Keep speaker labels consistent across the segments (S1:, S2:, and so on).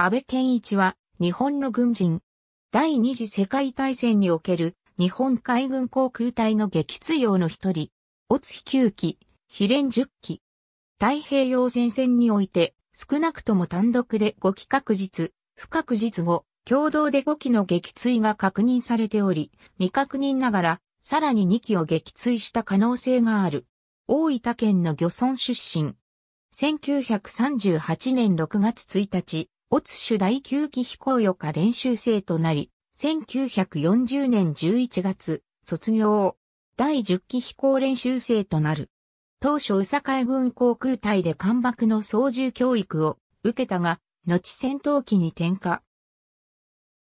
S1: 安倍健一は日本の軍人。第二次世界大戦にお
S2: ける日本海軍航空隊の撃墜用の一人、オツ9機、ヒレン10機。太平洋戦線において少なくとも単独で5機確実、不確実後、共同で5機の撃墜が確認されており、未確認ながら、さらに2機を撃墜した可能性がある。大分県の漁村出身。1938年6月1日、オツシュ第9期飛行予科練習生となり、1940年11月、卒業。第10期飛行練習生となる。当初宇佐海軍航空隊で艦爆の操縦教育を受けたが、後戦闘機に転嫁。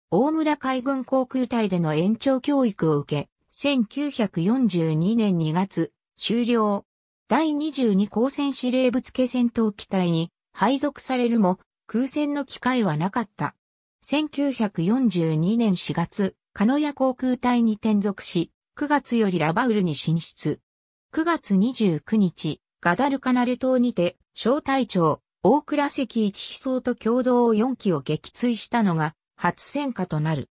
S2: 大村海軍航空隊での延長教育を受け、1942年2月、終了。第22高専司令部付戦闘機隊に配属されるも、空戦の機会はなかった。1942年4月、鹿屋航空隊に転属し、9月よりラバウルに進出。9月29日、ガダルカナル島にて、小隊長、大倉関一飛曹と共同を4機を撃墜したのが、初戦果となる。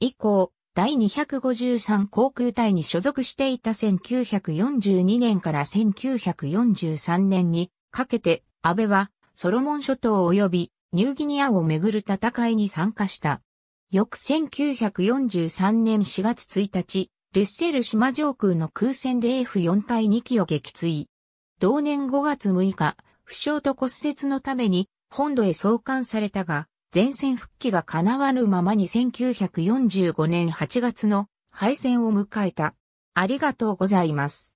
S2: 以降、第253航空隊に所属していた1942年から1943年にかけて、安倍はソロモン諸島及びニューギニアをめぐる戦いに参加した。翌1943年4月1日、ルッセル島上空の空戦で F4 対2機を撃墜。同年5月6日、負傷と骨折のために本土へ送還されたが、前線復帰が叶わぬままに1945年
S1: 8月の敗戦を迎えた。ありがとうございます。